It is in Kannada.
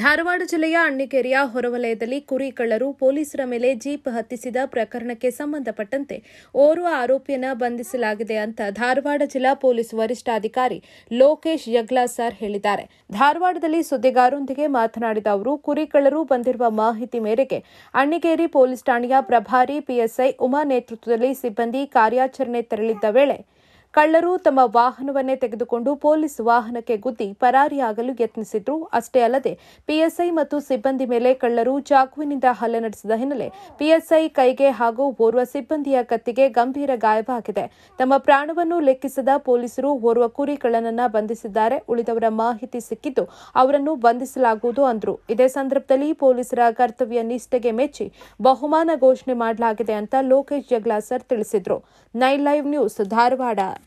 ಧಾರವಾಡ ಜಿಲ್ಲೆಯ ಅಣ್ಣಿಕೆರೆಯ ಹೊರವಲಯದಲ್ಲಿ ಕುರಿ ಕಳ್ಳರು ಪೊಲೀಸರ ಮೇಲೆ ಜೀಪ್ ಹತ್ತಿಸಿದ ಪ್ರಕರಣಕ್ಕೆ ಸಂಬಂಧಪಟ್ಟಂತೆ ಓರ್ವ ಆರೋಪಿಯನ್ನು ಬಂಧಿಸಲಾಗಿದೆ ಅಂತ ಧಾರವಾಡ ಜಿಲ್ಲಾ ಪೊಲೀಸ್ ವರಿಷ್ಠಾಧಿಕಾರಿ ಲೋಕೇಶ್ ಯಗ್ಲಾ ಸರ್ ಹೇಳಿದ್ದಾರೆ ಧಾರವಾಡದಲ್ಲಿ ಸುದ್ದಿಗಾರರೊಂದಿಗೆ ಮಾತನಾಡಿದ ಅವರು ಕುರಿ ಕಳ್ಳರು ಬಂದಿರುವ ಮಾಹಿತಿ ಮೇರೆಗೆ ಅಣ್ಣಿಕೇರಿ ಪೊಲೀಸ್ ಠಾಣೆಯ ಪ್ರಭಾರಿ ಪಿಎಸ್ಐ ಉಮಾ ನೇತೃತ್ವದಲ್ಲಿ ಸಿಬ್ಬಂದಿ ಕಾರ್ಯಾಚರಣೆ ತೆರಳಿದ್ದ ವೇಳೆ ಕಳ್ಳರು ತಮ್ಮ ವಾಹನವನ್ನೇ ತೆಗೆದುಕೊಂಡು ಪೊಲೀಸ್ ವಾಹನಕ್ಕೆ ಗುದ್ದಿ ಪರಾರಿಯಾಗಲು ಯತ್ನಿಸಿದ್ರು ಅಷ್ಟೇ ಅಲ್ಲದೆ ಪಿಎಸ್ಐ ಮತ್ತು ಸಿಬ್ಬಂದಿ ಮೇಲೆ ಕಳ್ಳರು ಚಾಕುವಿನಿಂದ ಹಲ್ಲೆ ನಡೆಸಿದ ಹಿನ್ನೆಲೆ ಪಿಎಸ್ಐ ಕೈಗೆ ಹಾಗೂ ಓರ್ವ ಸಿಬ್ಬಂದಿಯ ಕತ್ತಿಗೆ ಗಂಭೀರ ಗಾಯವಾಗಿದೆ ತಮ್ಮ ಪ್ರಾಣವನ್ನು ಲೆಕ್ಕಿಸದ ಪೊಲೀಸರು ಓರ್ವ ಕುರಿ ಕಳ್ಳನನ್ನ ಬಂಧಿಸಿದ್ದಾರೆ ಉಳಿದವರ ಮಾಹಿತಿ ಸಿಕ್ಕಿದ್ದು ಅವರನ್ನು ಬಂಧಿಸಲಾಗುವುದು ಅಂದರು ಇದೇ ಸಂದರ್ಭದಲ್ಲಿ ಪೊಲೀಸರ ಕರ್ತವ್ಯ ನಿಷ್ಠೆಗೆ ಮೆಚ್ಚಿ ಬಹುಮಾನ ಘೋಷಣೆ ಮಾಡಲಾಗಿದೆ ಅಂತ ಲೋಕೇಶ್ ಜಗ್ಲಾಸರ್ ತಿಳಿಸಿದರು ನೈನ್ ಲೈವ್ ನ್ಯೂಸ್ ಧಾರವಾಡ